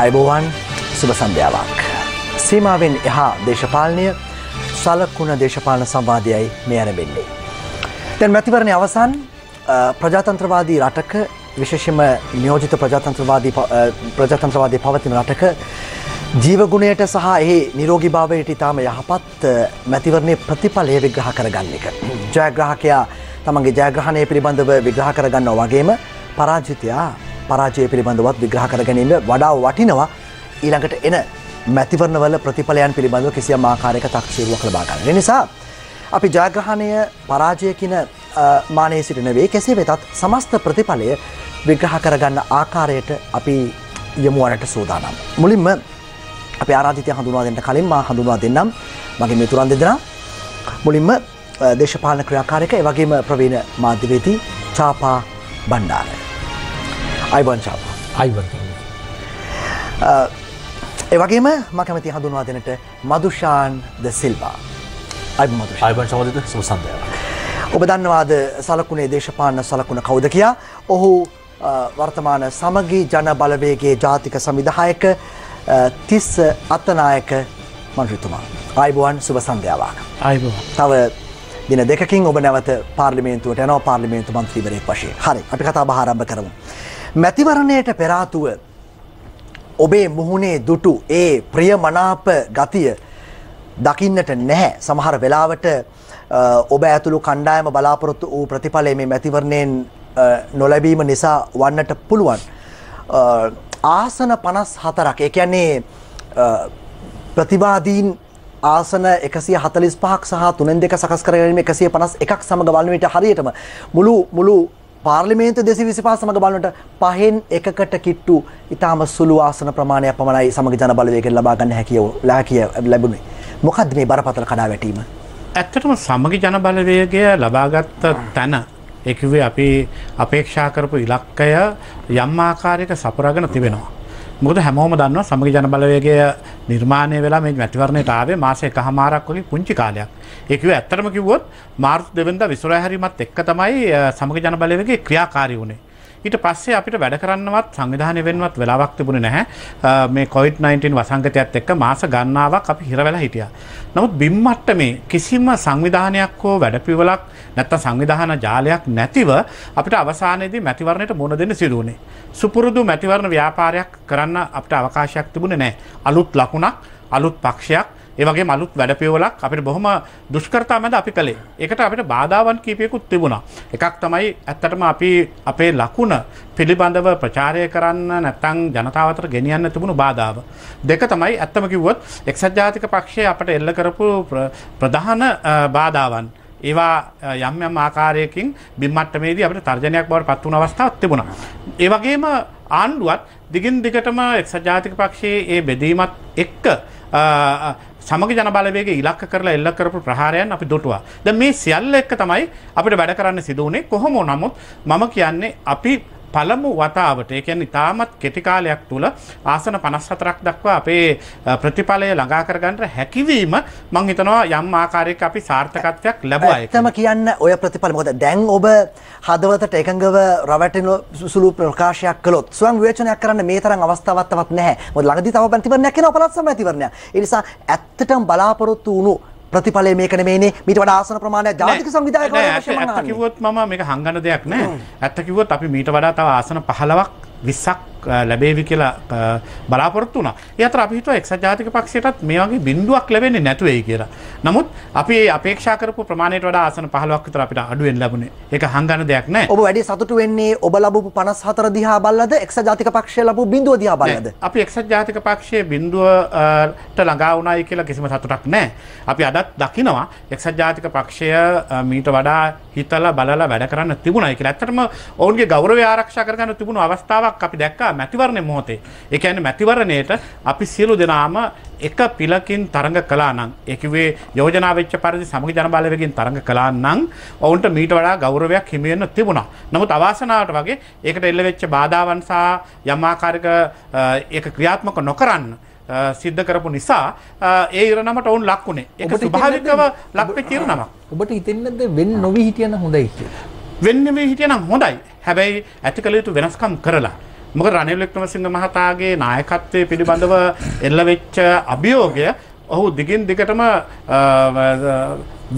අයිබෝවන් සුබ සන්ධ්‍යාවක්. සීමාවෙන් එහා දේශපාලනය සලක්කුණ දේශපාලන සම්වාධයයි මේ ඇරබෙන්නේ. තැන් මැතිවරණය අවසන් ප්‍රජාතන්ත්‍රවාදී රටක විශේෂම නියෝජිත ප්‍රජාතන්ත්‍රවාදී ප්‍රජාතන්ත්‍රවාදී පවතින රටක ජීවගුණයට සහ එහි නිරෝගී භාවයට ඉතාම යහපත් මැතිවරණය ප්‍රතිඵලය විග්‍රහ කරගන්න එක. ජයග්‍රහකයා තමන්ගේ ජයග්‍රහණය පිළිබඳව විග්‍රහ කරගන්න වගේම පරාජිතයා පරාජය පිළිබඳවත් විග්‍රහ කර ගැනීම වඩා වටිනවා ඊළඟට එන මැතිවරණවල ප්‍රතිඵලයන් පිළිබඳව කිසියම් ආකාරයක තක්ෂීරුවක් ලබා ගන්න. නිසා අපි ජයග්‍රහණය පරාජය කියන මානයේ සිට නෙවෙයි කෙසේ වෙතත් සමස්ත ප්‍රතිඵලය විග්‍රහ කරගන්න ආකාරයට අපි යමුවනට සූදානම්. මුලින්ම අපි ආරාධිතය හඳුනා දෙන්න කලින් මා හඳුනා දෙන්නම් මගේ මිතුරන් දෙදෙනා. මුලින්ම දේශපාලන ක්‍රියාකාරක එවගේම ප්‍රවීණ මාධ්‍යවේදී චාපා බණ්ඩාර. අයිබන් ශාප අයිබන් ඒවගේම මකමති හඳුන්වා දෙනට මදුෂාන් ද සිල්වා අයි මදු අයිබන් සෝධද සුසන්දයක් ඔබ දන්නවාද සලකුණේ දේශපාලන සලකුණ කෞද කියා ඔහු වර්තමාන සමගී ජන බලවේගේ ජාතික සමිදායක තිස්ස අත්තනායක මන්රිතුමා. අයිබුවන් සුබ සන්ධ්‍යාවක්. අයිබ තව දින දෙකින් ඔබ නැවත පාර්ලිමේන්තුවට යනවා පාර්ලිමේන්තු මන්ත්‍රීවරයෙක් වශයෙන් හරි අපි කතා බාරම්භ කරමු. මැතිවරණයට පෙරාතුව ඔබේ මුහුණේ දුටු ඒ ප්‍රියමනාප ගතිය දකින්නට නැහැ සමහර වෙලාවට ඔබ ඇතුළු කණ්ඩායම බලාපොරොත්තු වූ ප්‍රතිඵලය මේ මැතිවරණයෙන් නොලැබීම නිසා වන්නට පුළුවන්. ආසන පනස් හතරක් එකන්නේ ප්‍රතිවාදීන් ආසන එකසිය හතලිස් පහක් සහ තුනෙන් දෙක සකස් කරගීම එකසිය පනස් එකක් සමඟ වලනවිට හරියටම මුළු මුළු පාර්ලිමේන්තු 225 සමග බලනකොට පහෙන් එකකට කිට්ටු ඊටාම සුළු ආසන ප්‍රමාණයක් පමණයි සමග ජන බලවේගයෙන් ලබා ගන්න හැකිය ලැකිය ලැබුණේ. මොකද්ද මේ බරපතල කඩාවැටීම? ඇත්තටම සමග ජන බලවේගය ලබාගත් තැන ඒ කිව්වේ අපි අපේක්ෂා කරපු ඉලක්කය යම් ආකාරයක සපුරාගෙන තිබෙනවා. මොකද හැමෝම දන්නවා සමග ජන බලවේගය නිර්මාණය වෙලා මේ මැතිවරණයට ආවේ මාස එකහමාරක් වගේ පුංචි කාලයක්. ඒ කිව්වේ ඇත්තටම කිව්වොත් මාර්තු 2 වෙනිදා විසුරා හැරීමත් එක්ක තමයි සමග ජන බලවේගය ක්‍රියාකාරී වුණේ. ඊට පස්සේ අපිට වැඩ කරන්නවත් සංවිධානය වෙනවත් වෙලාවක් තිබුණේ නැහැ මේ කොවිඩ්-19 වසංගතයත් එක්ක මාස ගණනාවක් අපි හිර වෙලා හිටියා. නමුත් බිම් මට්ටමේ කිසිම සංවිධානයක් හෝ වැඩපිළිවෙලක් නැත්තම් සංවිධාන ජාලයක් නැතිව අපිට අවසානයේදී මැතිවරණයට මුහුණ දෙන්න සිදු වුණේ. සුපුරුදු මැතිවරණ ව්‍යාපාරයක් කරන්න අපිට අවකාශයක් තිබුණේ නැහැ. අලුත් ලකුණක් අලුත් පක්ෂයක් ඒවගේ මලුත් වැඩපියවලක් අපිට බොහොම දුෂ්කරතා මැද අපි කළේ එකට අපිට බාධාවන් කීපයකුත් තිබුණා එකක් තමයි ඇත්තටම අපි අපේ ලකුණ පිළිබඳව ප්‍රචාරය කරන්න නැත්තං ජනතාවතර ගෙනියන්න තිබුණු බාධාව දෙක තමයි ඇත්තම කිව්වොත් එක්සත් ජාතික පක්ෂය අපට එල්ල කරපු ප්‍රධාන බාධාවන් ඒවා යම් යම් ආකාරයකින් බිම්මට්ටමේදී අපට තර්ජනයක් බවට පත් වුණ අවස්ථාවක් තිබුණා. ඒ වගේම ආණ්ඩුවත් දිගින් දිගටම එක්සත් ජාතික පක්ෂයේ ඒ බෙදීමත් එක්ක සමග ජන බලවේග ඉලක්ක කරලා එල්ල කරපු ප්‍රහාරයන් අපි දුටුවා. දැන් මේ සියල්ල එක්ක තමයි අපිට වැඩ කරන්න සිදු වුණේ කොහොම නමුත් මම කියන්නේ අපි පළමු වතාවට ඒ කියන්නේ තාමත් කෙටි කාලයක් තුල ආසන 54ක් දක්වා අපේ ප්‍රතිඵලය ළඟා කරගන්න හැකියවීම මම හිතනවා යම් ආකාරයක අපි සාර්ථකත්වයක් ලැබුවා ඒක. ඇත්තම කියන්න ඔය ප්‍රතිඵල මොකද දැන් ඔබ හදවතට එකඟව රවටෙන සුළු ප්‍රකාශයක් කළොත් ස්වයං විවේචනයක් කරන්න මේ තරම් අවස්ථාවක් තවත් නැහැ. මොකද ළඟදී තව ප්‍රතිවර්ණයක් එනවා පළාත් සභාව ප්‍රතිවර්ණයක්. ඒ නිසා ඇත්තටම බලාපොරොත්තු වුණු ප්‍රතිඵලය මේක නෙමෙයිනේ මීට වඩා ආසන ප්‍රමාණයක් ජාතික සංවිධායක වශයෙන් මම අහන්නේ. ඇත්ත කිව්වොත් මම මේක හංගන දෙයක් නෑ. ඇත්ත කිව්වොත් අපි මීට වඩා තව ආසන 15ක් 20ක් ලැබේවි කියලා බලාපොරොත්තු වුණා. ඒ අතර අපි හිතුවා එක්සත් ජාතික පක්ෂයටත් මේ වගේ බිඳුවක් ලැබෙන්නේ නැතු වෙයි කියලා. නමුත් අපි ඒ අපේක්ෂා කරපු ප්‍රමාණයට වඩා ආසන 15ක් විතර අපිට අඩුවෙන් ලැබුණේ. ඒක හංගන දෙයක් නෑ. ඔබ වැඩි සතුටු වෙන්නේ ඔබ ලැබපු 54 දිහා බලලාද එක්සත් ජාතික පක්ෂය ලැබපු බිඳුව දිහා බලලාද? අපි එක්සත් ජාතික පක්ෂයේ බිඳුවට ළඟා වුණායි කියලා කිසිම සතුටක් නෑ. අපි අදත් දකිනවා එක්සත් ජාතික පක්ෂය මීට වඩා හිතලා බලලා වැඩ කරන්න තිබුණා කියලා. ඇත්තටම ඔවුන්ගේ ගෞරවය ආරක්ෂා කරගන්න තිබුණු අවස්ථාවක් අපි දැක්කා. නිසා මැතිවරණය මොහොතේ ඒ කියන්නේ මැතිවරණයට අපි සියලු දෙනාම එක පිලකින් තරඟ කළා නම් ඒ කිව්වේ යෝජනා වෙච්ච පරිදි සමගි ජනබලවේගෙන් තරඟ කළා නම් ඔවුන්ට මීට වඩා ගෞරවයක් හිමි වෙන්න තිබුණා. නමුත් අවාසනාවට වගේ ඒකට එල්ල වෙච්ච බාධාවන් සහ යම් ආකාරයක ඒක ක්‍රියාත්මක නොකරන්න සිද්ධ කරපු නිසා ඒ ඉරණමට ඔවුන් ලක් වුණේ. ඒක ස්වභාවිකව ලක් වෙච්ච ඉරණමක්. ඔබට හිතෙන්නේ වෙන් නොවි හිටියන හොඳයි කියලා. වෙන්නේ මේ හිටියනම් හොඳයි. හැබැයි ඇති කළ යුතු වෙනස්කම් කරලා මොකද රනිල් වික්‍රමසිංහ මහතාගේ නායකත්වයේ පිළිබඳව එල්ල වෙච්ච අභියෝගය ඔහු දිගින් දිගටම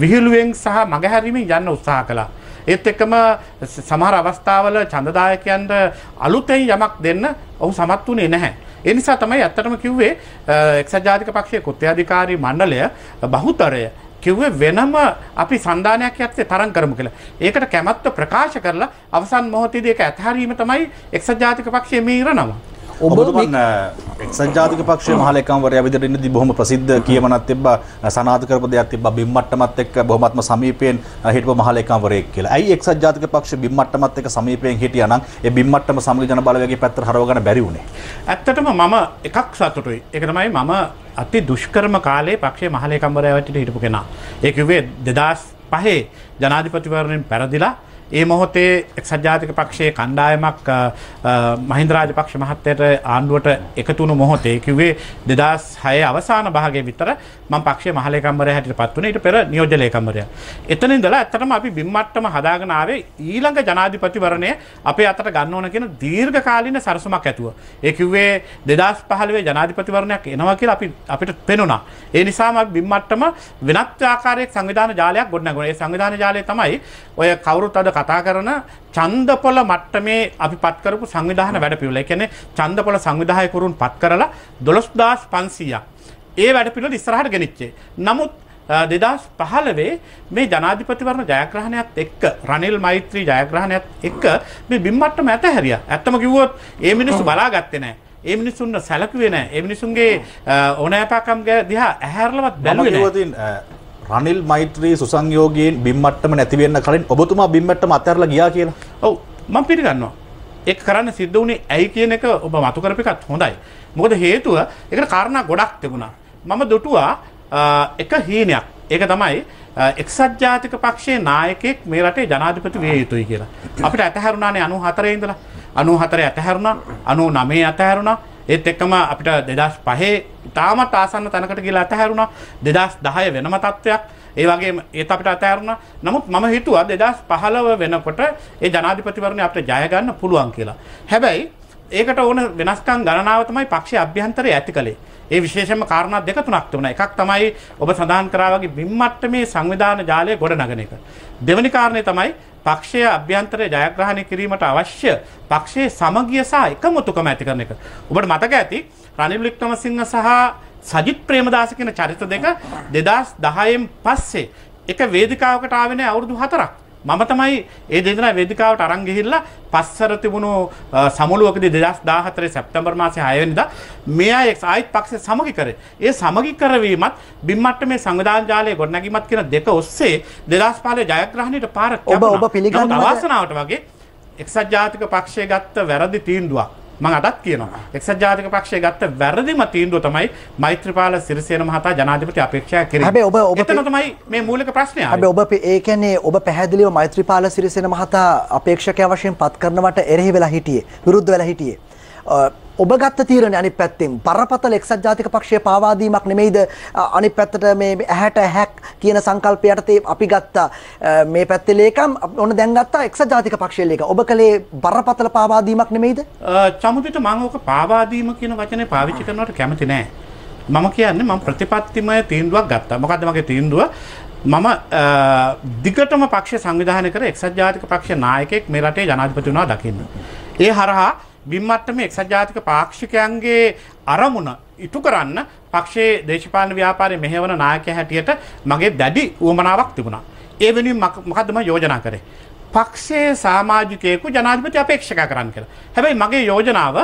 විහිළුවෙන් සහ මගහැරීමෙන් යන්න උත්සාහ කළා. ඒත් එක්කම සමහර අවස්ථාවල ඡන්දදායකයන්ට අලුතෙන් යමක් දෙන්න ඔහු සමත් වුණේ නැහැ. ඒ නිසා තමයි ඇත්තටම කිව්වේ එක්සත් ජාතික පක්ෂයේ කොත්ත්‍යාධිකාරී මණ්ඩලය බහුතරය කිව්වේ වෙනම අපි සන්ධානයක් යත්තේ තරම් කරමු කියලා. ඒකට කැමැත්ත ප්‍රකාශ කරලා අවසන් මොහොතේදී ඒක ඇතහැරීම තමයි එක්සත් ජාතික පක්ෂයේ මේ ඉරණම. ඔබතුමන් එක්සජාතික පක්ෂ මහලකම්වර විදිහට ඉන්නදී බොහොම ප්‍රසිද්ධ කියමනක් තිබ්බා සනාථ කරපු දෙයක් තිබ්බා බිම්මට්ටමත් එක්ක බොහොමත්ම සමීපයෙන් හිටපු මහලකම්වරයෙක් කියලා. ඇයි එක්සජාතික පක්ෂ බිම්මට්ටමත් එක්ක සමීපයෙන් හිටියා නම් ඒ බිම්මට්ටම සමග ජන බලවේගයේ පැත්තට හරව ගන්න බැරි වුණේ. ඇත්තටම මම එකක් සතුටුයි. ඒක තමයි මම අති දුෂ්කරම කාලේ පක්ෂයේ මහලකම්වරයා වෙච්ච හිටපු කෙනා. ඒ කිව්වේ 2005 ජනාධිපතිවරණයෙන් පැරදිලා ඒ මොහොතේ එක්සත් ජාතික පක්ෂයේ කණ්ඩායමක් මහින්ද රාජපක්ෂ මහත්තයට ආණ්ඩුවට එකතු වුණු මොහොතේ කිව්වේ 2006 අවසාන භාගයේ විතර මම පක්ෂයේ මහලේකම්වරයා හැටියට පත් වුණා. ඊට පෙර නියෝජ්‍ය ලේකම්වරයා. එතන ඉඳලා ඇත්තටම අපි බිම්මට්ටම හදාගෙන ආවේ ඊළඟ ජනාධිපතිවරණය අපේ අතට ගන්න ඕන කියන දීර්ඝ කාලීන සරසමක් ඇතුව. ඒ කිව්වේ 2015 ජනාධිපතිවරණයක් එනවා කියලා අපි අපිට පෙනුණා. ඒ නිසාම අපි බිම්මට්ටම වෙනත් ආකාරයක සංවිධාන ජාලයක් ගොඩනගුණා. ඒ සංවිධාන ජාලය තමයි ඔය කවුරුත් අද කතා කරන චන්දපොල මට්ටමේ අපි පත් කරපු සංවිධාන වැඩ පිළිවෙල. ඒ කියන්නේ චන්දපොල සංවිධායකවරුන් පත් කරලා 12500ක්. ඒ වැඩ පිළිවෙල ඉස්සරහට ගෙනිච්චේ. නමුත් 2015 මේ ජනාධිපතිවරණ ජයග්‍රහණයත් එක්ක රනිල් මෛත්‍රී ජයග්‍රහණයත් එක්ක මේ බිම්මට්ටම ඇතහැරියා. ඇත්තම කිව්වොත් ඒ මිනිස්සු බලාගත්තේ නැහැ. ඒ මිනිසුන්ට සැලකුවේ නැහැ. ඒ මිනිසුන්ගේ ඕනෑපාකම් දිහා ඇහැරලවත් බැලුවේ නැහැ. රනිල් මෛත්‍රී සුසංයෝගයෙන් බිම්මට්ටම නැතිවෙන්න කලින් ඔබතුමා බිම්මට්ටම අත්හැරලා ගියා කියලා. ඔව් මම පිළිගන්නවා. ඒක කරන්න සිද්ධ වුණේ ඇයි කියන එක ඔබ මතු කරපෙකත් හොඳයි. මොකද හේතුව ඒකට කාරණා ගොඩක් තිබුණා. මම දුටුවා එක හීනයක්. ඒක තමයි එක්සත් ජාතික පක්ෂයේ නායකයෙක් මේ රටේ ජනාධිපති විය යුතුයි කියලා. අපිට අතහැරුණානේ 94 ඉඳලා. 94 ඇතහැරුණා 99 ඇතහැරුණා ඒත් එක්කම අපිට දෙදස් පහේ ඉතාමත් ආසන්න තැනකට කියලා ඇතහැරුණා දෙදස් දහය වෙනම තත්ත්වයක් ඒ වගේ ඒත් අපිට අතහැරුණා නමුත් මම හිතුවා දෙදස් පහළව වෙනකොට ඒ ජනාධිපතිවරණය අපිට ජයගන්න පුළුවන් කියලා. හැබැයි ඒකට ඕන වෙනස්කම් ගණනාව තමයි පක්ෂයේ අභ්‍යන්තරය ඇති කළේ. ඒ විශේෂම කාරණා දෙක තුනක් තිබුණා. එකක් තමයි ඔබ සඳහන් කරා වගේ බිම්මට්ටමේ සංවිධාන ජාලය ගොඩනගන එක. දෙවැනි කාරණේ තමයි පක්ෂයේ අභ්‍යන්තරය ජයග්‍රහණය කිරීමට අවශ්‍ය පක්ෂයේ සමගිය සහ එකමුතුකම ඇති කරන එක. ඔබට මතක ඇති රනිල් වික්‍රමසිංහ සහ සජිත් ප්‍රේමදාස කියන චරිත දෙක 2010න් පස්සේ එක වේදිකාවකට ආවේ නැහැ අවුරුදු 4ක්. මම තමයි ඒ දෙදෙනා වේදිකාවට අරන් ගිහිල්ලා පස්සර තිබුණු සමුළුවකදී 2014 සැප්තැම්බර් මාසේ 6 වෙනිදා මේ අය ආයිත් පක්ෂය සමගි කරේ. ඒ සමගි කරවීමත් බිම්මට්ට මේ සංවිධාන ජාලයේ ගොඩනැගීමත් කියන දෙක ඔස්සේ 2015 ජයග්‍රහණයට පාර ඔබ ඔබ පිළිගන්නවා වාසනාවට වගේ එක්සත් ජාතික පක්ෂය ගත්ත වැරදි තීන්දුවක් මම අදත් කියනවා එක්සත් ජාතික පක්ෂය ගත්ත වැරදිම තීන්දුව තමයි මෛත්‍රීපාල සිරිසේන මහතා ජනාධිපති අපේක්ෂා කරේ. හැබැයි ඔබ ඔබ එතන තමයි මේ මූලික ප්‍රශ්නය. හැබැයි ඔබ ඒ කියන්නේ ඔබ පැහැදිලිව මෛත්‍රීපාල සිරිසේන මහතා අපේක්ෂකයා වශයෙන් පත් කරනවට එරෙහි වෙලා හිටියේ. විරුද්ධ වෙලා හිටියේ. ඔබ ගත්ත තීරණ අනිත් පැත්තෙන් බරපතල එක්සත් ජාතික පක්ෂයේ පාවා දීමක් නෙමෙයිද අනිත් පැත්තට මේ ඇහැට හැක් කියන සංකල්පය යටතේ අපි ගත්ත මේ පැත්තේ ලේකම් ඔන්න දැන් ගත්තා එක්සත් ජාතික පක්ෂයේ ලේක ඔබ කලේ බරපතල පාවා දීමක් නෙමෙයිද චමුදිට මම ඕක පාවා දීම කියන වචනේ පාවිච්චි කරනවට කැමති නෑ මම කියන්නේ මම ප්‍රතිපත්තිමය තීන්දුවක් ගත්තා මොකද මගේ තීන්දුව මම දිගටම පක්ෂ සංවිධානය කර එක්සත් ජාතික පක්ෂ නායකෙක් මේ රටේ ජනාධිපති වුණා දකින්න ඒ හරහා බිම්මට්ටම එක්සත් ජාතික පාක්ෂිකයන්ගේ අරමුණ ඉටු කරන්න පක්ෂයේ දේශපාලන ව්‍යාපාරය මෙහෙවන නායකය හැටියට මගේ දැඩි වුවමනාවක් තිබුණා. ඒ වෙනුවෙන් මොකද්ද මම යෝජනා කරේ? පක්ෂයේ සමාජිකයෙකු ජනාධිපති අපේක්ෂක කරන්න කියලා. හැබැයි මගේ යෝජනාව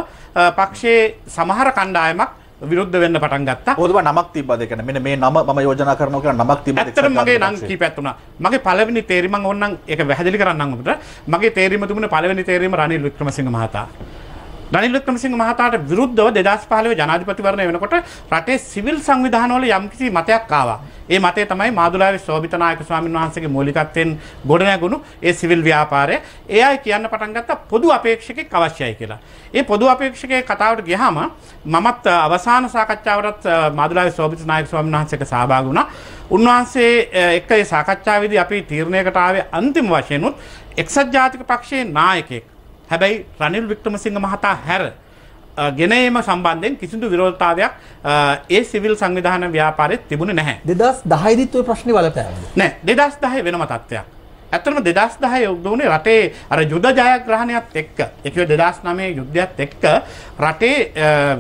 පක්ෂයේ සමහර කණ්ඩායමක් විරුද්ධ වෙන්න පටන් ගත්තා. ඔතන නමක් තිබ්බද කියන මෙන්න මේ නම මම යෝජනා කරනවා කියලා නමක් තිබ්බද? ඇත්තටම මගේ නම් කීපයක් වුණා. මගේ පළවෙනි තේරිම මම ඕනනම් ඒක වැහැදිලි කරන්නම් ඔබට. මගේ තේරිම තිබුණේ පළවෙනි තේරිම රනිල් වික්‍රමසිංහ මහතා. දනිල් වික්‍රමසිංහ මහතාට විරුද්ධව 2015 ජනාධිපතිවරණය වෙනකොට රටේ සිවිල් සංවිධානවල යම්කිසි මතයක් ආවා. ඒ මතය තමයි මාදුලාවේ ශෝභිතනායක ස්වාමීන් වහන්සේගේ මූලිකත්වයෙන් ගොඩනැගුණු ඒ සිවිල් ව්‍යාපාරය. ඒ අය කියන්න පටන් ගත්තා පොදු අපේක්ෂකෙක් අවශ්‍යයි කියලා. ඒ පොදු අපේක්ෂකේ කතාවට ගියාම මමත් අවසාන සාකච්ඡාවටත් මාදුලාවේ ශෝභිතනායක ස්වාමීන් වහන්සේක සහභාගී වුණා. උන්වහන්සේ එක්ක ඒ සාකච්ඡාවේදී අපි තීරණයකට ආවේ අන්තිම වශයෙන් උත් එක්සත් ජාතික පක්ෂයේ නායකයෙක් හැබැයි රනිල් වික්‍රමසිංහ මහතා හැර ගෙනීම සම්බන්ධයෙන් කිසිදු විරෝධතාවයක් ඒ සිවිල් සංවිධාන ව්‍යාපාරෙත් තිබුණ නැහැ. 2010 දිත් ඔය ප්‍රශ්නේ වලට ආවා. නෑ 2010 වෙනම තත්ත්වයක්. ඇත්තටම 2010 යුද්ධ වුණේ රටේ අර යුද ජයග්‍රහණයත් එක්ක. ඒ කියන්නේ 2009 යුද්ධයත් එක්ක රටේ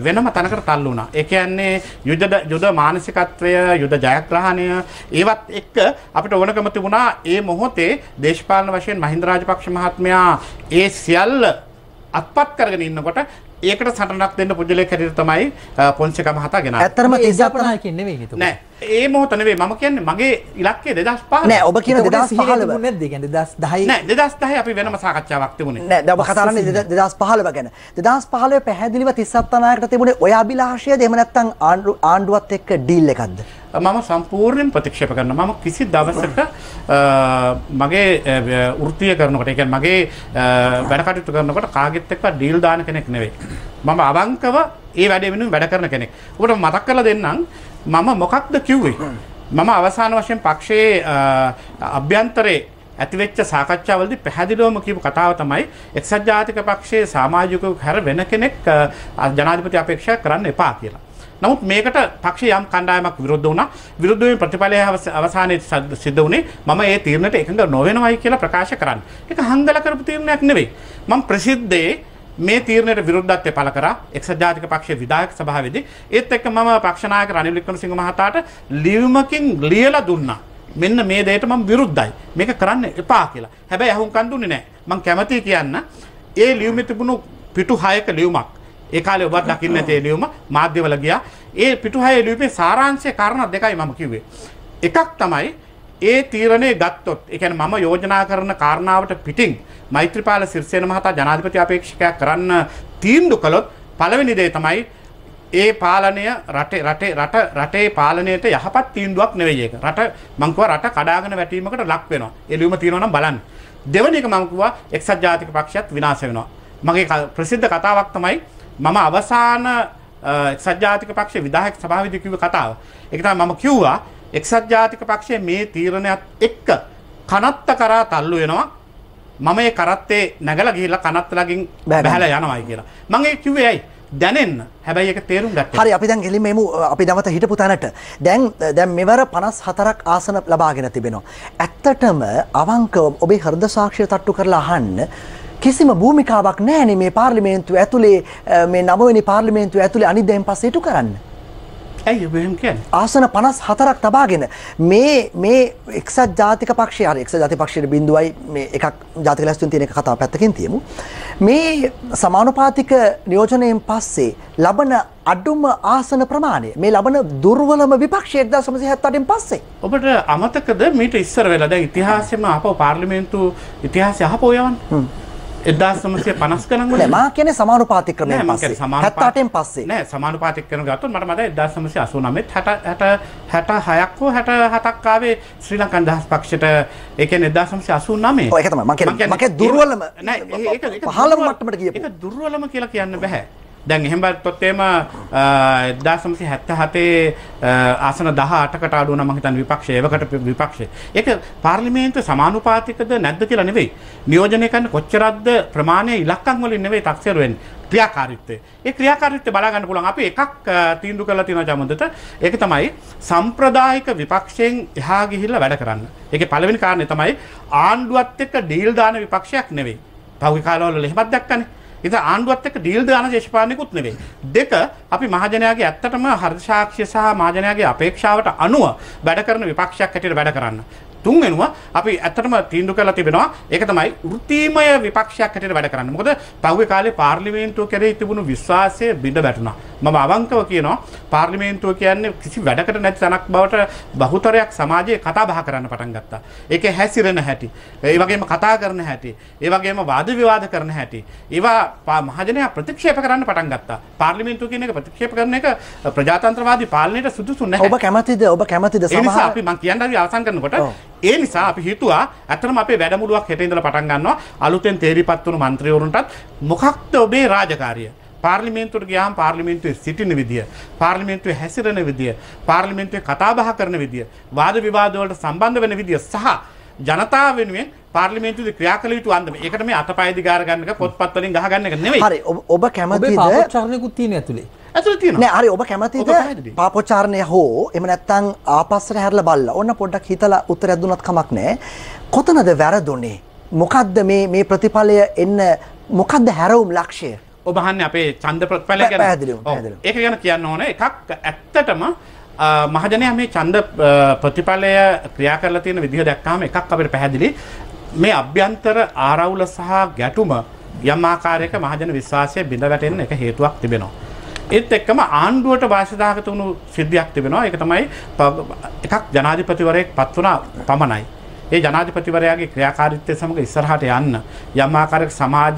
වෙනම තැනකට තල්ලු වුණා. ඒ කියන්නේ යුද යුද මානසිකත්වය, යුද ජයග්‍රහණය ඒවත් එක්ක අපිට ඕනකම තිබුණා ඒ මොහොතේ දේශපාලන වශයෙන් මහින්ද රාජපක්ෂ මහත්මයා ඒ සියල්ල අත්පත් කරගෙන ඉන්නකොට ඒකට සටනක් දෙන්න පුජලේ කැරිර තමයි පොන්සේක මහතා ගෙනා. ඇත්තටම 37 කියන්නේ නෙවෙයි නෑ. ඒ මොහොත නෙවෙයි මම කියන්නේ මගේ ඉලක්කය 2005 නෑ ඔබ කියන 2015 නැද්ද කියන්නේ 2010 නෑ 2010 අපි වෙනම සාකච්ඡාවක් තිබුණේ නෑ දැන් ඔබ කතා කරන්නේ 2015 ගැන 2015 පැහැදිලිව 37 නායකට තිබුණේ ඔය අභිලාෂයද එහෙම නැත්නම් ආණ්ඩුවත් එක්ක ඩීල් එකක්ද මම සම්පූර්ණයෙන් ප්‍රතික්ෂේප කරනවා මම කිසි දවසක මගේ වෘත්තිය කරනකොට ඒ කියන්නේ මගේ වැඩ කටයුතු කරනකොට කාගෙත් එක්ක ඩීල් දාන කෙනෙක් නෙවෙයි මම අවංකව ඒ වැඩේ වෙනුවෙන් වැඩ කරන කෙනෙක් ඔබට මතක් කරලා දෙන්නම් මම මොකක්ද කිව්වේ. මම අවසාන වශයෙන් පක්ෂයේ අභ්‍යන්තරේ ඇතිවෙච්ච සාකච්ඡාවලදි පැහැදිලිවම කියපු කතාව තමයි එක්සත් ජාතික පක්ෂයේ සමාජිකව හැර වෙන කෙනෙක් ජනාධිපති අපේක්ෂා කරන්න එපා කියලා. නමුත් මේකට පක්ෂ යම් කණ්ඩායමක් විරුද්ධ වුණා. විරුද්ධ වීම ප්‍රතිඵලය අවසානයේ සිද්ධ වුණේ මම ඒ තීරණයට එකඟ නොවෙනවයි කියලා ප්‍රකාශ කරන්න. ඒක හංගලා කරපු තීරණයක් නෙවෙයි. මම ප්‍රසිද්ධයේ මේ තීරණයට විරුද්ධත්වය පළ කරා එක්සත් ජාතික පක්ෂයේ විධායක සභාවේදී ඒත් එක්ක මම පක්ෂ නායක රනිල් වික්‍රමසිංහ මහතාට ලියුමකින් ලියලා දුන්නා මෙන්න මේ දෙයට මම විරුද්ධයි මේක කරන්න එපා කියලා. හැබැයි අහුම්කන් දුන්නේ නැහැ. මම කැමතියි කියන්න ඒ ලියුමේ තිබුණු පිටු 6ක ලියුමක් ඒ කාලේ ඔබත් දකින්න තේ ලියුම මාධ්‍යවල ගියා. ඒ පිටු 6 ලියුමේ සාරාංශය කාරණා දෙකයි මම කිව්වේ. එකක් තමයි ඒ තීරණය ගත්තොත් එකන මම යෝජනා කරන කාරණාවට පිටිං මෛත්‍රපාල සිර්සයන මහතා ජනාධිපති අපේක්ෂකයක් කරන්න තීන්දු කළොත් පළවෙනි දේ තමයි ඒ පාලනය රටේ රටේ රට රටේ පාලනයට යහපත් තීන්දුවක් නෙවෙයි ඒක. රට මං කිව්වා රට කඩාගෙන වැටීමකට ලක් වෙනවා. එළියුම තියෙනවා නම් බලන්න. දෙවෙනි එක මං කිව්වා එක්සත් ජාතික පක්ෂයත් විනාශ වෙනවා. මගේ ප්‍රසිද්ධ කතාවක් තමයි මම අවසාන එක්සත් ජාතික පක්ෂේ විධායක සභාවේදී කිව්ව කතාව. ඒක තමයි මම කිව්වා එක්සත් ජාතික පක්ෂයේ මේ තීරණයත් එක්ක කනත්ත කරා තල්ලු වෙනවා මම මේ කරත්තේ නැගලා ගිහිල්ලා කනත්තලකින් බැහැලා යනවායි කියලා. මම ඒ කිව්වේ ඇයි? දැනෙන්න හැබැයි එක තේරුම් ගත්ත හරි අපි දැන් එලිමෙමු අපි දමත හිටපු තැනට දැන් දැන් මෙවර 54ක් ආසන ලබාගෙන තිබෙනවා. ඇත්තටම අවංකව ඔබේ හෘද සාක්ෂිය තට්ටු කරලා අහන්න කිසිම භූමිකාවක් නැහැ මේ පාර්ලිමේන්තුව ඇතුලේ මේ 9 වෙනි පාර්ලිමේන්තුව ඇතුලේ අනිත් දැන් පස්සේ ඉටු කරන්නේ. ඇයි එහෙම කියන්නේ? ආසන 54ක් තබාගෙන මේ මේ එක්සත් ජාතික පක්ෂය හරි එක්සත් ජාතික පක්ෂයේ බිඳුවයි මේ එකක් ජාතික ලැස්තුවෙන් තියෙන එක කතාව පැත්තකින් තියමු. මේ සමානුපාතික නියෝජනයෙන් පස්සේ ලබන අඩුම ආසන ප්‍රමාණය මේ ලබන දුර්වලම විපක්ෂය 1978න් පස්සේ. ඔබට අමතකද මීට ඉස්සර වෙලා දැන් ඉතිහාසෙම අපව පාර්ලිමේන්තු ඉතිහාසය අහපෝ යවන්නේ. 1950 ගණන් වල මා කියන්නේ සමානුපාතික්‍රමයෙන් පස්සේ 78න් පස්සේ නෑ සමානුපාතික්‍රම ගත්තොත් මට මතකයි 1989 60 හෝ 67ක් ආවේ ශ්‍රී ලංකන් දහස් පක්ෂයට ඒ කියන්නේ 1989 ඔය ඒක තමයි මම කියන්නේ මගේ දුර්වලම නෑ ඒක පහළම මට්ටමට ගියපො ඒක දුර්වලම කියලා කියන්න බෑ දැන් එහෙම බලද්දොත් එම 1977 ආසන 18කට අඩු වුණා මම හිතන්නේ විපක්ෂය ඒවකට විපක්ෂය. ඒක පාර්ලිමේන්තු සමානුපාතිකද නැද්ද කියලා නෙවෙයි. නියෝජනය කරන කොච්චරක්ද ප්‍රමාණය ඉලක්කම් වලින් නෙවෙයි තක්සේරු වෙන්නේ. ක්‍රියාකාරීත්වය. ඒ ක්‍රියාකාරීත්වය බලා ගන්න පුළුවන්. අපි එකක් තීන්දුව කරලා තියෙනවා ජමන්දට. ඒක තමයි සම්ප්‍රදායික විපක්ෂයෙන් එහා ගිහිල්ලා වැඩ කරන්න. ඒකේ පළවෙනි කාරණේ තමයි ආණ්ඩුවත් එක්ක ඩීල් දාන විපක්ෂයක් නෙවෙයි. පෞද්ගලික කාලවල එහෙමත් දැක්කනේ. ඉතින් ආණ්ඩුවත් එක්ක ඩීල් දාන දේශපාලනිකුත් නෙවෙයි. දෙක අපි මහජනයාගේ ඇත්තටම හර්ෂාක්ෂිය සහ මහජනයාගේ අපේක්ෂාවට අනුව වැඩ කරන විපක්ෂයක් හැටියට වැඩ කරන්න. තුන්වෙනුව අපි ඇත්තටම තීන්දුව කරලා තිබෙනවා ඒක තමයි වෘත්තීමය විපක්ෂයක් හැටියට වැඩ කරන්නේ. මොකද පහුගිය කාලේ පාර්ලිමේන්තුව කෙරෙහි තිබුණු විශ්වාසය බිඳ වැටුණා. මම අවංකව කියනවා පාර්ලිමේන්තුව කියන්නේ කිසි වැඩකට නැති තැනක් බවට බහුතරයක් සමාජයේ කතා බහ කරන්න පටන් ගත්තා. ඒකේ හැසිරෙන හැටි, ඒ වගේම කතා කරන හැටි, ඒ වගේම වාද විවාද කරන හැටි, ඒවා මහජනයා ප්‍රතික්ෂේප කරන්න පටන් ගත්තා. පාර්ලිමේන්තුව කියන එක ප්‍රතික්ෂේප කරන එක ප්‍රජාතන්ත්‍රවාදී පාලනයට සුදුසු නැහැ. ඔබ කැමතිද? ඔබ කැමතිද සමහර ඒ නිසා අපි මම කියන්න අවසන් කරනකොට ඒ නිසා අපි හිතුවා ඇත්තටම අපේ වැඩමුළුවක් හෙට ඉඳලා පටන් ගන්නවා අලුතෙන් තේරිපත් වුණු മന്ത്രിවරුන්ටත් මොකක්ද ඔබේ රාජකාරිය පාර්ලිමේන්තුවට ගියාම පාර්ලිමේන්තුවේ සිටින විදිය පාර්ලිමේන්තුවේ හැසිරෙන විදිය පාර්ලිමේන්තුවේ කතාබහ කරන විදිය වාද විවාද වලට සම්බන්ධ වෙන විදිය සහ ජනතාව වෙනුවෙන් පාර්ලිමේන්තුවේ ක්‍රියා කළ යුතු අන්දම. ඒකට මේ අතපය දිගාර ගන්න එක පොත්පත් වලින් ගහ ගන්න එක නෙවෙයි. හරි ඔබ කැමතිද? ඔබේ පාපචාරණයකුත් තියෙන ඇතුලේ. ඇතුලතින හරි ඔබ කැමතිද පාපොචාරණය හෝ එම නැත්තං ආපස්සට හැරල බල්ල ඔන්න පොඩ්ඩක් හිතල උත්තර ඇදුනත් කමක් නෑ කොතනද වැරදුනේ මොකක්ද මේ මේ ප්‍රතිඵලය එන්න මොකක්ද හැරවුම් ලක්ෂය ඔබහන්න අපේ චන්ද ප්‍රත්ඵල ගැන ඒක ගැන කියන්න ඕන එකක් ඇත්තටම මහජනය මේ චන්ද ප්‍රතිඵලය ක්‍රියා කරලා තියෙන විදිහ දැක්කාම එකක් අපට පැහැදිලි මේ අභ්‍යන්තර ආරවුල සහ ගැටුම යම් ආකාරයක මහජන විශ්වාසය බිඳ වැටෙන්න එක හේතුවක් තිබෙනවා ඒත් එක්කම ආණ්ඩුවට වාසිදාගත වුණු සිද්ධියක් තිබෙනවා. ඒක තමයි එකක් ජනාධිපතිවරයෙක් පත් වුණා පමණයි. ඒ ජනාධිපතිවරයාගේ ක්‍රියාකාරීත්වය සමග ඉස්සරහට යන්න යම් ආකාරයක සමාජ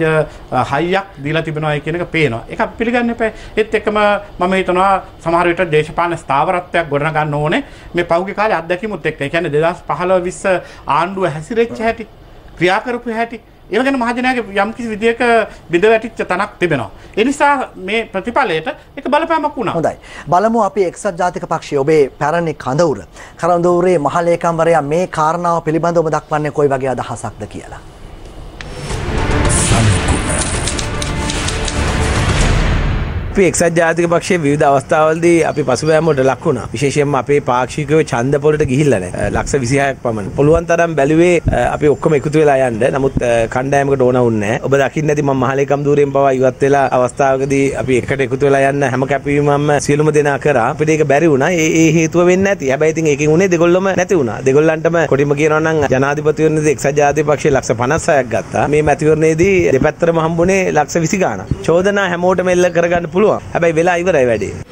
හයියක් දීලා තිබෙනවා කියන එක පේනවා. ඒක අපි පිළිගන්න එපා. ඒත් එක්කම මම හිතනවා සමහර විට දේශපාලන ස්ථාවරත්වයක් ගොඩනගන්න ඕනේ මේ පහුගිය කාලේ අත්දැකීමුත් එක්ක. ඒ කියන්නේ 2015 20 ආණ්ඩුව හැසිරෙච්ච හැටි ක්‍රියා කරපු හැටි ඒ වගේම මහජනයාගේ යම් කිසි විදියක බිඳ වැටිච්ච තනක් තිබෙනවා. ඒ නිසා මේ ප්‍රතිඵලයට ඒක බලපෑමක් වුණා. හොඳයි. බලමු අපි එක්සත් ජාතික පක්ෂයේ ඔබේ පැරණි කඳවුර කරඳවුරේ මහලේකම්වරයා මේ කාරණාව පිළිබඳව ඔබ දක්වන්නේ කොයි වගේ අදහසක්ද කියලා. අපි එක්සත් ජාතික පක්ෂයේ විවිධ අවස්ථාවලදී අපි පසුබෑමට ලක් වුණා. විශේෂයෙන්ම අපේ පාක්ෂිකයෝ ඡන්ද පොළට ගිහිල්ලා නැහැ. ලක්ෂ 26ක් පමණ. පුළුවන් තරම් බැලුවේ අපි ඔක්කොම එකතු වෙලා යන්න. නමුත් කණ්ඩායමකට ඕන වුණේ නැහැ. ඔබ දකින්න ඇති මම මහලේකම් දූරයෙන් පවා ඉවත් වෙලා අවස්ථාවකදී අපි එකට එකතු වෙලා යන්න හැම කැපවීමක්ම සියලුම දෙනා කරා. අපිට ඒක බැරි වුණා. ඒ ඒ හේතුව වෙන්නේ නැති. හැබැයි ඉතින් ඒකෙන් උනේ දෙගොල්ලොම නැති වුණා. දෙගොල්ලන්ටම කොටිම කියනවා නම් ජනාධිපතිවරණයේදී එක්සත් ජාතික පක්ෂයේ ලක්ෂ 56ක් ගත්තා. මේ මැතිවරණයේදී දෙපැත්තටම හම්බුනේ ලක්ෂ 20 ගාණක්. චෝදනා හැමෝටම එල්ල කරගන්න පුළුවන්. පුළුවන් හැබැයි වෙලා ඉවරයි වැඩේ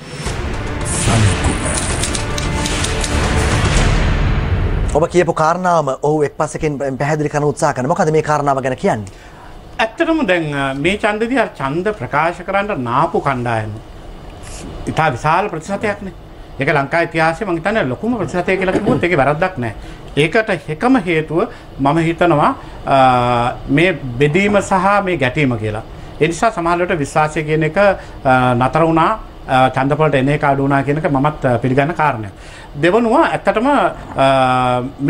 ඔබ කියපු කාරණාව ඔහු එක් පසකෙන් පැහැදිලි කන උත්සා කන මොකද මේ කාරණාව ගැන කියන්නේ ඇත්තටම දැන් මේ චන්දදිය චන්ද ප්‍රකාශ කරන්න නාපු කණ්ඩායම ඉතා විශාල ප්‍රතිශතයක්නේ එක ලංකා ඉතිහාසය මං හිතන්නේ ලොකුම ප්‍රතිශතය කියලා කිව්වොත් ඒකේ වැරද්දක් නැහැ. ඒකට එකම හේතුව මම හිතනවා මේ බෙදීම සහ මේ ගැටීම කියලා. ඒ නිසා සමහරවිට විශ්වාසය කියන එක නතර වුණා ඡන්දපලට එන එක අඩු වුණා කියනක මමත් පිළිගන්න කාරණයක්. දෙවනුව ඇත්තටම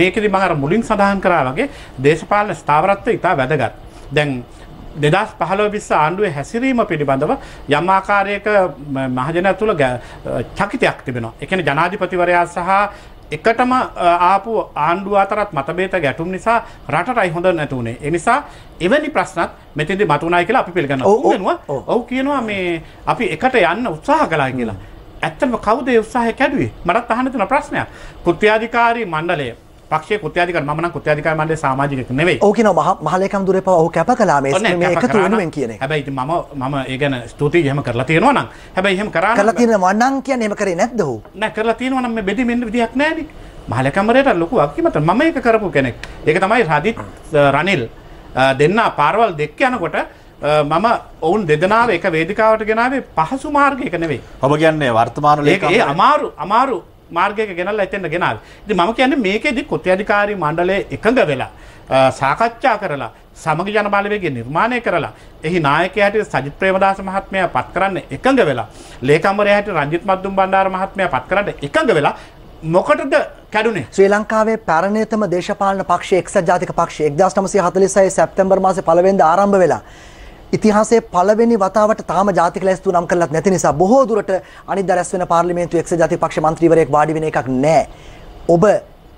මේකෙදි මම අර මුලින් සඳහන් කරා වගේ දේශපාලන ස්ථාවරත්වය ඉතා වැදගත්. දැන් දෙදස් පහළව විස්ස ආණ්ඩුවේ හැසිරීම පිළිබඳව යම් ආකාරයක මහජනය තුළ චකිතයක් තිබෙනවා. එකන ජනාධිපතිවරයා සහ එකටම ආපු ආණ්ඩුව අතරත් මතබේත ගැටුම් නිසා රටටයි හොඳ නැතුනේ. එනිසා එවැනි ප්‍රශ්නත් මෙතෙන්දි මතුනායි කියලා අපි පිළිගන්න. ඔව් ඔව් කියනවා මේ අපි එකට යන්න උත්සාහ කළා කියලා. ඇත්තම කවුද ඒ උත්සාහය කැඩුවේ? මටත් අහන්න තියෙන ප්‍රශ්නයක්. කෘත්‍යාධිකාරී මණ්ඩලය පක්ෂ කොත්්‍යාධික මන කොත්්‍යාධික මන්ඩ සමාජික නෙවේ ඕකන මහලකම් දුර පව කැප කලාමේ එකතුුවෙන් කියන හැබයි ම ම ඒගන ස්තුති හම කරලා තියෙනවන හැබයි හම කර කරලා තියෙන වන්නන් කිය නෙම කරේ නැද්ද නැ කරලා තියෙනවනම බෙඩිමෙන්ට දියක් නෑන මහලකමරයට ලොකු අක්කිමට ම එක කරපු කෙනෙක් ඒක තමයි රදිත් රනිල් දෙන්න පාරවල් දෙක්ක යනකොට මම ඔවුන් දෙදනාව එක වේදිකාවට ගෙනාවේ පහසු මාර්ගයක නෙවේ ඔබ කියන්නේ වර්තමාන ලේ ඒ අමාරු අමාරු මාර්ගයක ගෙනල් ඇතෙන්ට ගෙනල් ඉති ම කියන්නේ මේකෙදි කොත්්‍යධිකාරී මණ්ඩලය එකඟ වෙලා සාකච්ඡා කරලා සමග ජන බලවේගේ නිර්මාණය කරලා එහි නායකයට සජිත් ප්‍රේමදාස මහත්මය පත් කරන්න එකඟ වෙලා ලේකම්වරයට රංජිත් මද්දුම් බණ්ඩාර මහත්මය පත් කරන්න එකඟ වෙලා මොකටද කැඩුනේ ශ්‍රී ලංකාවේ පැරණේතම දේශපාලන පක්ෂ එක්සත් ජාතික පක්ෂ 1946 සැප්තැම්බර් මාසේ පළවෙනිදා ආරම්භ වෙලා ඉතිහාසයේ පළවෙනි වතාවට තාම ජාතික ලැයිස්තුව නම් කරලත් නැති නිසා බොහෝ දුරට අනිත් දැරස් වෙන පාර්ලිමේන්තු එක්ස ජාතික පක්ෂ මන්ත්‍රීවරයෙක් වාඩි වෙන එකක් නැහැ. ඔබ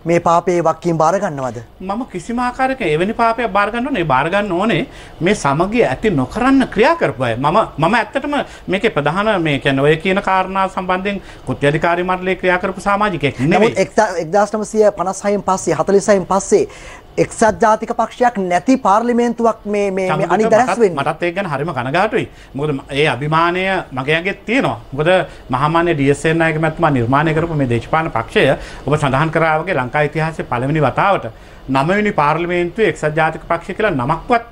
මේ පාපේ වක්කීම් බාර ගන්නවද? මම කිසිම ආකාරයක එවැනි පාපයක් බාර ගන්න ඕනේ බාර ගන්න ඕනේ මේ සමගිය ඇති නොකරන්න ක්‍රියා කරපු අය. මම මම ඇත්තටම මේකේ ප්‍රධාන මේ කියන්නේ ඔය කියන කාරණා සම්බන්ධයෙන් කුත්‍ය අධිකාරී මණ්ඩලයේ ක්‍රියා කරපු සමාජිකයෙක් නෙමෙයි. නමුත් 1956න් පස්සේ 46න් පස්සේ එක්සත් ජාතික පක්ෂයක් නැති පාර්ලිමේන්තුවක් මේ අනි දැස්වෙන් මටත් ඒ ගැන හරිම කනගාටුයි මුද ඒ අභිමානය මගේගේ තියෙනවා ගොද මහමාන්‍ය ඩියස්සෙන් අයක මැත්ම නිර්මාණය කරපු මේ දේශපාන පක්ෂය ඔබ සඳහන් කරාවගේ ලංකා ඉතිහාසය පළවෙනි වතාවට නමවිනි පාර්ලිමේන්තුව එක්සත් ජාතික පක්ෂ කියලා නමක්වත්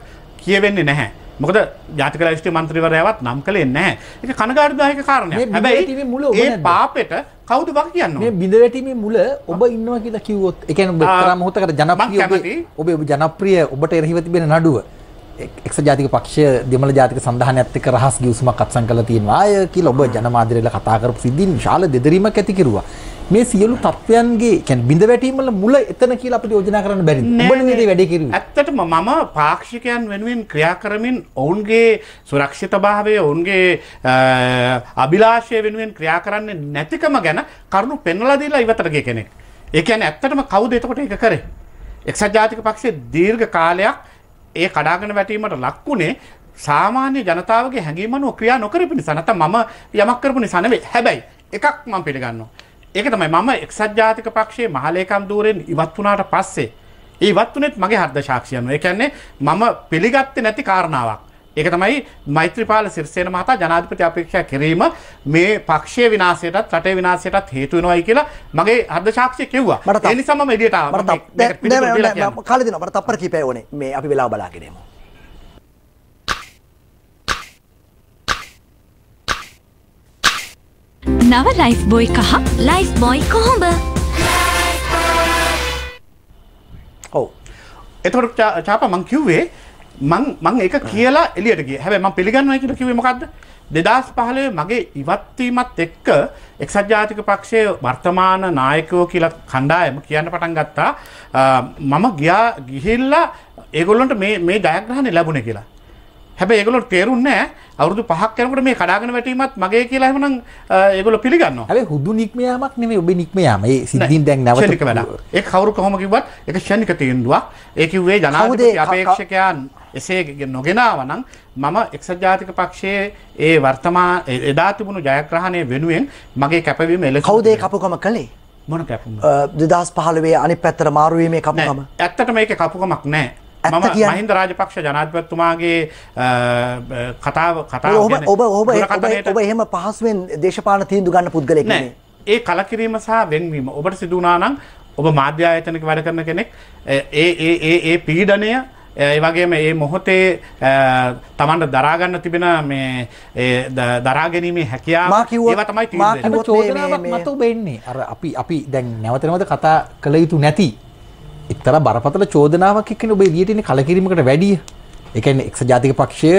කියවෙන්නේ නැහැ මොකද ජාතික ලයිෂ්ටි මන්ත්‍රීවරයවත් නම් කළේ නැහැ එක කනගාටුදායක කාරණය හැබැයි ඒ පාපෙට කවුද බං කියන්නේ? මේ බිඳ වැටීමේ මුල ඔබ ඉන්නවා කියලා කිව්වොත් ඒ කියන්නේ ඔබ තරම් මොහොතකට ජනප්‍රිය ඔබේ ඔබේ ජනප්‍රිය ඔබට එරෙහිව තිබෙන නඩුව එක්ස ජාතික පක්ෂය දෙමළ ජාතික සන්ධානයත් එක්ක රහස් ගිවිසුමක් අත්සන් කරලා තියෙනවා අය කියලා ඔබ ජනමාධ්‍යවල කතා කරපු සිද්ධීන් විශාල දෙදරීමක් ඇති කෙරුවා. මේ සියලු තත්ත්වයන්ගේ කියන්නේ බිඳ වැටීම් වල මුල එතන කියලා අපිට යෝජනා කරන්න බැරිද? ඔබනේ මේ වැඩේ කෙරුවේ. ඇත්තටම මම පාක්ෂිකයන් වෙනුවෙන් ක්‍රියා කරමින් ඔවුන්ගේ සුරක්ෂිතභාවය ඔවුන්ගේ අභිලාෂය වෙනුවෙන් ක්‍රියා කරන්නේ නැතිකම ගැන කරුණු පෙන්වලා දීලා ඉවතට ගිය කෙනෙක්. ඒ කියන්නේ ඇත්තටම කවුද එතකොට ඒක කරේ? එක්සත් ජාතික පක්ෂයේ දීර්ඝ කාලයක් ඒ කඩාගෙන වැටීමට ලක්වුණේ සාමාන්‍ය ජනතාවගේ හැඟීම අනුව ක්‍රියා නොකරපු නිසා නැත්නම් මම යමක් කරපු නිසා නෙවෙයි. හැබැයි එකක් මම පිළිගන්නවා. ඒක තමයි මම එක්සත් ජාතික පක්ෂයේ මහලේකම් ධූරයෙන් ඉවත් වුණාට පස්සේ ඒ ඉවත් වුණෙත් මගේ හෘද සාක්ෂියන. ඒ කියන්නේ මම පිළිගත්තේ නැති කාරණාවක්. ඒක තමයි මෛත්‍රපාල සිරසේන මහතා ජනාධිපති අපේක්ෂා කිරීම මේ පක්ෂය විනාසයටත් රටේ විනාසයටත් හේතු වෙනවයි කියලා මගේ හද සාක්ෂිය කිව්වා. ඒ නිසාම මම එළියට ආවා. මට කාලේ දෙනවා. මට තප්පර කීපය ඕනේ. මේ අපි වෙලාව බලාගෙන ඉමු. නව ලයිෆ් බොයි කහ ලයිෆ් බොයි කොහොඹ ඔව් එතකොට චාපා මං කිව්වේ මං මං ඒක කියලා එලියට ගියේ. හැබැයි මං පිළිගන්නවා කියලා කිව්වේ මොකද්ද? 2015 මගේ ඉවත්වීමත් එක්ක එක්සත් ජාතික පක්ෂයේ වර්තමාන නායකයෝ කියලා කණ්ඩායම කියන්න පටන් ගත්තා. මම ගියා ගිහිල්ලා ඒගොල්ලන්ට මේ මේ ජයග්‍රහණය ලැබුණේ කියලා. හැබැයි ඒගොල්ලෝ තේරුන්නේ නැහැ. අවුරුදු 5ක් යනකොට මේ කඩාගෙන වැටීමත් මගේ කියලා එහෙමනම් ඒගොල්ලෝ පිළිගන්නවා. හැබැයි හුදු නික්ම යාමක් නෙමෙයි ඔබේ නික්ම යාම. ඒ සිද්ධීන් දැන් නැවත ක්ෂණික වැඩක්. ඒක කවුරු කොහොම කිව්වත් ඒක ක්ෂණික තීන්දුවක්. ඒ කිව්වේ ජනාධිපති අපේක්ෂකයන් එසේ නොගෙනාව නම් මම එක්සත් ජාතික පක්ෂයේ ඒ වර්තමා එදා තිබුණු ජයග්‍රහණය වෙනුවෙන් මගේ කැපවීම එල කවුදේ කපුකම කළේ මොන කැපුම දෙදස් පහළවේ අනි පැත්තර මාරුවීමේ කපුකම ඇත්තට මේක කපුකමක් නෑ මම මහින්ද රාජපක්ෂ ජනාධිපත්තුමාගේ කතාව කතා ඔබ ඔබ ඔබ එහෙම පහසුවෙන් දේශපාන තීන්දු ගන්න පුද්ගලෙක් ඒ කලකිරීම සහ වෙන්වීම ඔබට සිදුනානං ඔබ මාධ්‍යායතනක වැඩ කරන කෙනෙක් ඒ ඒ පීඩනය ඒ වගේම මේ මොහොතේ තමන්ට දරා ගන්න තිබෙන මේ දරා ගැනීමේ හැකියාව ඒවා තමයි තීරණය චෝදනාවක් මත ඔබ එන්නේ අර අපි අපි දැන් නැවත නැවත කතා කළ යුතු නැති එක්තරා බරපතල චෝදනාවක් එක්කනේ ඔබ එළියට එන්නේ කලකිරීමකට වැඩිය ඒ කියන්නේ එක්ස ජාතික පක්ෂය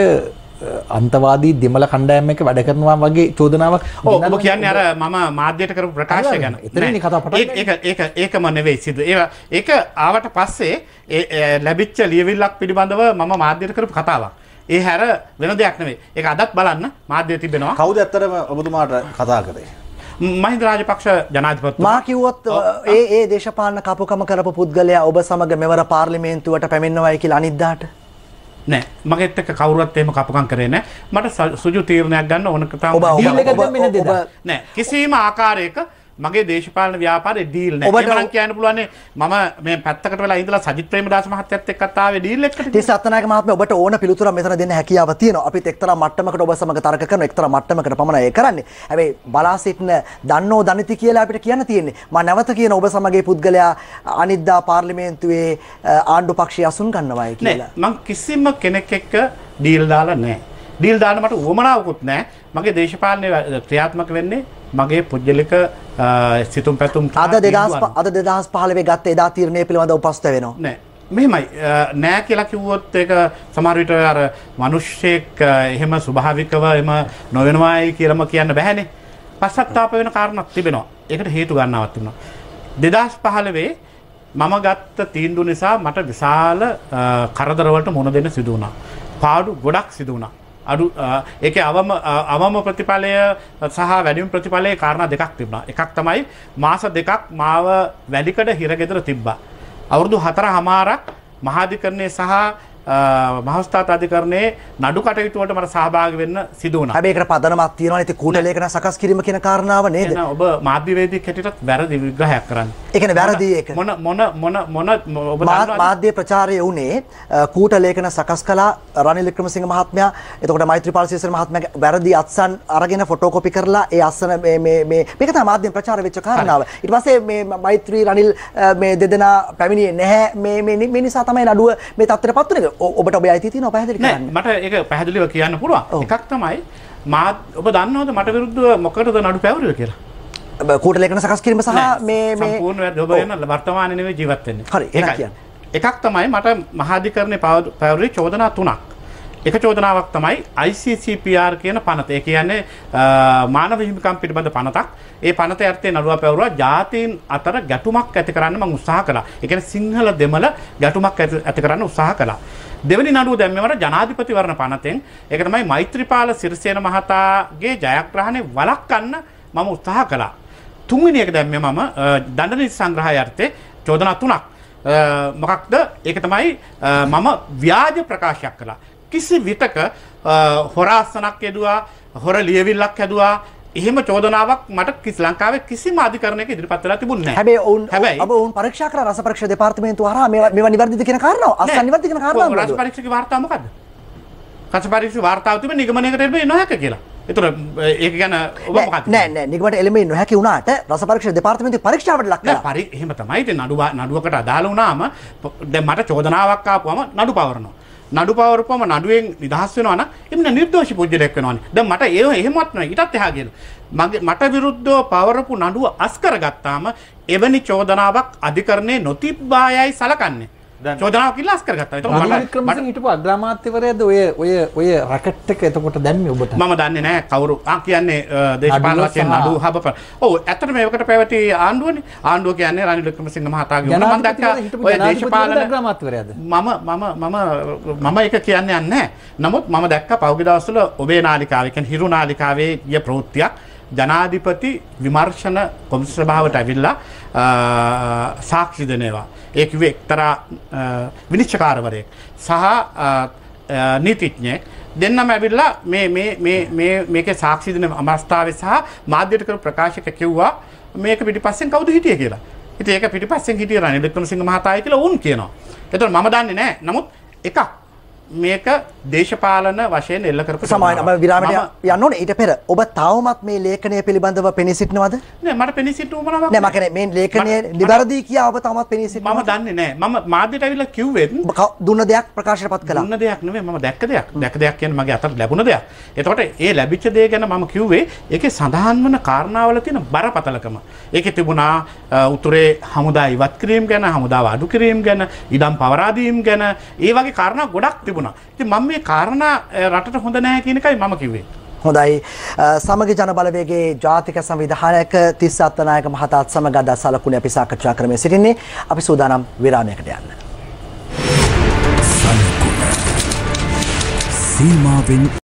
අන්තවාදී දෙමල කණ්ඩයම එක වැඩ කරනවා වගේ චෝදනාවක් ඔබ කියන්න අර මම මාධ්‍යයට කරු ප්‍රකාශ ගැන ඒකම නෙවෙයි සිදු ඒ ඒක ආවට පස්සේ ලැබිච්ච ලියවිල්ලක් පිළිබඳව මම මාධ්‍යයට කරපු කතාවක් ඒ හැර වෙන දෙයක් නෙවේ ඒ අදත් බලන්න මාධ්‍ය තිබෙනවා කවුද ඇත්තරම ඔබතුමාට කතා කරේ මහින්ද රාජපක්ෂ ජනාධිපති මා කිව්වොත් ඒ ඒ දේශපාලන කපුකම කරපු පුද්ගලයා ඔබ සමග මෙවර පාර්ලිමේන්තුවට පැමිණෙනවයි කියලා අනිද්දාට නෑ මගේත් එක්ක කවුරුවත් එහෙම කපකම් කරේ නෑ මට සුජු තීරණයක් ගන්න ඕනක තමයි නෑ කිසිම ආකාරයක මගේ දේශපාලන ව්‍යාපාරේ ඩීල් නැහැ. ඔබට මම කියන්න පුළුවන් මම මේ පැත්තකට වෙලා ඉඳලා සජිත් ප්‍රේමදාස මහත්තයත් එක්කත් ආවේ ඩීල් එකට. තිස්ස අත්තනායක මහත්මයා ඔබට ඕන පිළිතුරක් මෙතන දෙන්න හැකියාව තියෙනවා. අපිත් එක්තරා මට්ටමකට ඔබ සමග තර්ක කරන එක්තරා මට්ටමකට පමණයි ඒ කරන්නේ. හැබැයි බලා සිටින දන්නෝ දනිති කියලා අපිට කියන්න තියෙන්නේ. මම නැවත කියන ඔබ සමගයේ පුද්ගලයා අනිද්දා පාර්ලිමේන්තුවේ ආණ්ඩු පක්ෂය අසුන් ගන්නවායි කියලා. මං කිසිම කෙනෙක් එක්ක ඩීල් දාලා නැහැ. ඩීල් දාන්න මට උවමනාවකුත් නැහැ. මගේ දේශපාලනය ක්‍රියාත්මක වෙන්නේ මගේ පුද්ගලික සිතුම් පැතුම් අද දෙදස් අද දෙදස් පහලේ ගත්ත එදා තීරණය පිළිබඳ උපස්ත වෙනවා නෑ මෙමයි නෑ කියලා කිව්වොත් ඒක සමහරවිට අර මනුෂ්‍යයෙක් එහෙම ස්වභාවිකව එම නොවෙනවායි කියලම කියන්න බැහැනේ පස්සත්තාප වෙන කාරණක් තිබෙනවා ඒකට හේතු ගන්නවත් තිබෙනවා දෙදස් පහළවේ මම ගත්ත තීන්දුව නිසා මට විශාල කරදරවලට මුණ දෙන්න සිදු වුණා පාඩු ගොඩක් සිදු වුණා අඩු ඒක අවම අවම ප්‍රතිඵලය සහ වැඩිම් ප්‍රතිඵලය කාරණ දෙකක් තිබුණා එකක් තමයි මාස දෙකක් මාව වැලිකඩ හිරගෙදර තිබ්බා. අවුරුදු හතර හමාරක් මහාධිකරණය සහ මහස්ථාත අධිකරණයේ නඩු කටයුතුවට මට සහභාග වෙන්න සිදුවන හැබේකට පදනමක් තියෙනවා ඇති කූටලේකන සකස් කිරීම කියන කාරණාව නේද ඔබ මාධ්‍යවේදී හැටියටත් වැරදි විග්‍රහයක් කරන්න ඒකනේ වැරදි ඒක මොන මොන මොන මොන ඔබ මාධ්‍ය ප්‍රචාරය වුණේ කූටලේකන සකස් කළා රනිල් වික්‍රමසිංහ මහත්මයා එතකොට මෛත්‍රීපාල සීසන මහත්මයා වැරදි අත්සන් අරගෙන ෆොටෝකෝපි කරලා ඒ අත්සන මේ මේ මේ මේක තමයි මාධ්‍ය ප්‍රචාර වෙච්ච කාරණාව ඊට පස්සේ මේ මෛත්‍රී රනිල් මේ දෙදෙනා පැමිණියේ නැහැ මේ මේ නිසා තමයි නඩුව මේ තත්ත්වයටපත් වුණේ ඔබට ඔබ අයිති තියෙනවා පැහැදිලි කරන්න. මට ඒක පැහැදිලිව කියන්න පුළුවන්. එකක් තමයි මා ඔබ දන්නවද මට විරුද්ධව මොකටද නඩු පැවරුවේ කියලා? කෝට ලේඛන සකස් කිරීම සහ මේ මේ සම්පූර්ණ ඔබ වෙන වර්තමානයේ නෙවෙයි ජීවත් වෙන්නේ. හරි ඒක කියන්නේ. එකක් තමයි මට මහාධිකරණේ පැවරුවේ චෝදනා තුනක්. එක චෝදනාවක් තමයි ICCPR කියන පනත. ඒ කියන්නේ මානව හිමිකම් පිළිබඳ පනතක්. ඒ පනත යටතේ නළුවා පැවරුවා ජාතීන් අතර ගැටුමක් ඇති කරන්න මම උත්සාහ කළා. ඒ කියන්නේ සිංහල දෙමළ ගැටුමක් ඇති කරන්න උත්සාහ කළා. දෙවැනි නඩුව දැම්මවට ජනාධිපතිවරණ පනතෙන් ඒක තමයි මෛත්‍රීපාල සිරිසේන මහතාගේ ජයග්‍රහණය වළක්වන්න මම උත්සාහ කළා. තුන්වෙනි එක දැම්මේ මම දඬන සංග්‍රහය යටතේ චෝදනා තුනක්. මොකක්ද ඒක තමයි මම ව්‍යාජ ප්‍රකාශයක් කළා. කිසි විටක හොරාස්සනක් යෙදුවා හොර ලියවිල්ලක් හැදුවා එහෙම චෝදනාවක් මට කිසි ලංකාවේ කිසිම අධිකරණයක ඉදිරිපත් වෙලා තිබුණේ නැහැ. හැබැයි ඔවුන් හැබැයි ඔබ ඔවුන් පරීක්ෂා කර රස පරීක්ෂා දෙපාර්තමේන්තුව හරහා මේවා මේවා නිවැරදිද කියන කාරණාව අස්ස නිවැරදිද කියන කාරණාව රස පරීක්ෂකගේ වාර්තාව මොකද්ද? රස පරීක්ෂක වාර්තාව තිබෙන නිගමනයකට එන්නේ නැහැ කියලා. ඒතර ඒක ගැන ඔබ මොකක්ද? නෑ නෑ නිගමනට එළඹෙන්නේ නොහැකි වුණාට රස පරීක්ෂා දෙපාර්තමේන්තුවේ පරීක්ෂාවට ලක් කළා. පරි එහෙම තමයි. ඉතින් නඩුව නඩුවකට අදාළ වුණාම දැන් මට චෝදනාවක් ආපුවම නඩු පවරනවා. නඩු පවරපම නඩුවෙන් නිදහස් වෙනවා නම් එන්න නිර්දෝෂී පුජ්‍යලයක් වෙනවානේ. දැන් මට ඒ එහෙමත් නෑ ඊටත් එහා කියන. මගේ මට විරුද්ධව පවරපු නඩුව අස් කරගත්තාම එවැනි චෝදනාවක් අධිකරණේ නොතිබ්බායයි සලකන්නේ. චෝදනාව කිල්ලස් කරගත්තා. ඒක මට හිටපු අග්‍රාමාත්‍යවරයාද ඔය ඔය ඔය රකට් එක එතකොට දැම්මේ ඔබට? මම දන්නේ නැහැ කවුරු. ආ කියන්නේ දේශපාලන වශයෙන් නඩු හබපන. ඔව් ඇත්තට මේකට පැවති ආණ්ඩුවනේ. ආණ්ඩුව කියන්නේ රනිල් වික්‍රමසිංහ මහතාගේ උන මම දැක්කා ඔය දේශපාලන අග්‍රාමාත්‍යවරයාද? මම මම මම මම ඒක කියන්නේ නැහැ. නමුත් මම දැක්කා පහුගිය දවස්වල ඔබේ නාලිකාවේ කියන්නේ හිරු නාලිකාවේ ගිය ප්‍රවෘත්තියක් ජනාධිපති විමර්ශන කොමිසභාවට ඇවිල්ලා සාක්ෂි දෙනවා. ඒ කිව්වේ එක්තරා විනිශ්චකාරවරයෙක් සහ නීතිඥයෙක් දෙන්නම ඇවිල්ලා මේ මේ මේ මේ මේකේ සාක්ෂි දෙන අවස්ථාවේ සහ මාධ්‍යයට කරපු ප්‍රකාශක කිව්වා මේක පිටිපස්සෙන් කවුද හිටියේ කියලා. ඉතින් ඒක පිටිපස්සෙන් හිටිය රනිල් වික්‍රමසිංහ මහතායි කියලා වුන් කියනවා. ඒතකොට මම දන්නේ නැහැ. නමුත් එකක් මේක දේශපාලන වශයෙන් එල්ල කරපු සමාන අම විරාමට යන්න ඕනේ ඊට පෙර ඔබ තවමත් මේ ලේඛනය පිළිබඳව පෙනී සිටිනවද නෑ මට පෙනී සිටු උමනාවක් නෑ මම කියන්නේ මේ ලේඛනය નિවරදි කියා ඔබ තවමත් පෙනී සිටිනවද මම දන්නේ නෑ මම මාධ්‍යට ඇවිල්ලා කිව්වෙත් දුන්න දෙයක් ප්‍රකාශයට පත් කළා දුන්න දෙයක් නෙවෙයි මම දැක්ක දෙයක් දැක්ක දෙයක් කියන්නේ මගේ අතට ලැබුණ දෙයක් එතකොට ඒ ලැබිච්ච දේ ගැන මම කිව්වේ ඒකේ සඳහන් වන කාරණාවල තියෙන බරපතලකම ඒකේ තිබුණා උතුරේ හමුදා ඉවත් කිරීම ගැන හමුදාව අඩු කිරීම ගැන ඉඩම් පවරා ගැන ඒ වගේ කාරණා ගොඩක් තිබුණා ලැබුණා. ඉතින් මම මේ කාරණා රටට හොඳ නැහැ කියන එකයි මම කිව්වේ. හොඳයි සමග ජනබලවේගේ ජාතික සංවිධානයක තිස් අත්තනායක මහතාත් සමග අද සලකුණ අපි සාකච්ඡා කරමින් සිටින්නේ අපි සූදානම් විරාමයකට යන්න. සීමාවෙන්